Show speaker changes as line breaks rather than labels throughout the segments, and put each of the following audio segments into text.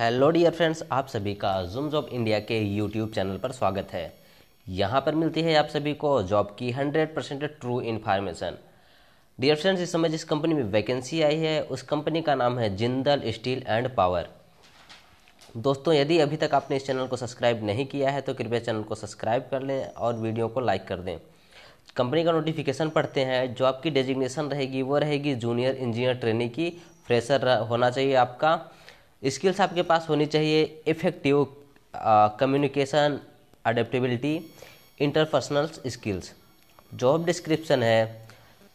hello dear friends आप सभी का जूम जॉब इंडिया के यूट्यूब चैनल पर स्वागत है यहाँ पर मिलती है आप सभी को जॉब की 100 percent true information dear friends इस समय जिस कंपनी में वैकेंसी आई है उस कंपनी का नाम है जिंदल स्टील एंड पावर दोस्तों यदि अभी तक आपने इस चैनल को सब्सक्राइब नहीं किया है तो कृपया चैनल को सब्सक्राइब कर लें और वीडियो को लाइक कर दें कंपनी का नोटिफिकेशन पढ़ते हैं जो आपकी डेजिग्नेशन रहेगी वो रहेगी जूनियर इंजीनियर ट्रेनिंग की फ्रेशर होना चाहिए आपका स्किल्स आपके पास होनी चाहिए effective communication adaptability interpersonal skills job description है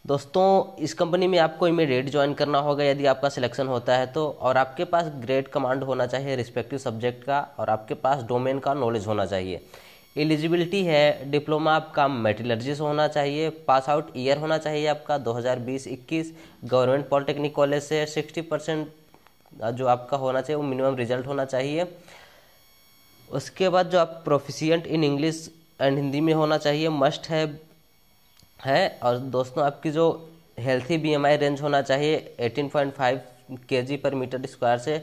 दोस्तों इस कंपनी में आपको इमीडिएट ज्वाइन करना होगा यदि आपका सिलेक्शन होता है तो और आपके पास ग्रेड कमांड होना चाहिए रिस्पेक्टिव सब्जेक्ट का और आपके पास डोमेन का नॉलेज होना चाहिए एलिजिबिलिटी है डिप्लोमा आपका से होना चाहिए पास आउट ईयर होना चाहिए आपका 2020-21 गवर्नमेंट पॉलिटेक्निक कॉलेज से 60 परसेंट जो आपका होना चाहिए वो मिनिमम रिजल्ट होना चाहिए उसके बाद जो आप proficient in English and Hindi में होना चाहिए मस्ट है है और दोस्तों आपकी जो हेल्थी बीएमआई रेंज होना चाहिए 18.5 केजी पर मीटर स्क्वायर से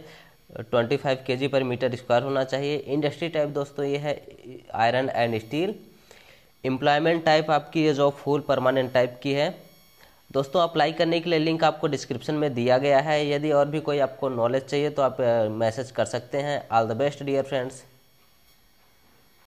25 केजी पर मीटर स्क्वायर होना चाहिए इंडस्ट्री टाइप दोस्तों ये है iron and steel employment type आपकी ये जो फुल परमानेंट टाइप की है दोस्तों अप्लाई करने के लिए लिंक आपको डिस्क्रिप्शन में दिया गया है यदि और भी कोई आपको नॉलेज चाहिए तो आप मैसेज कर सकते हैं all the best dear friends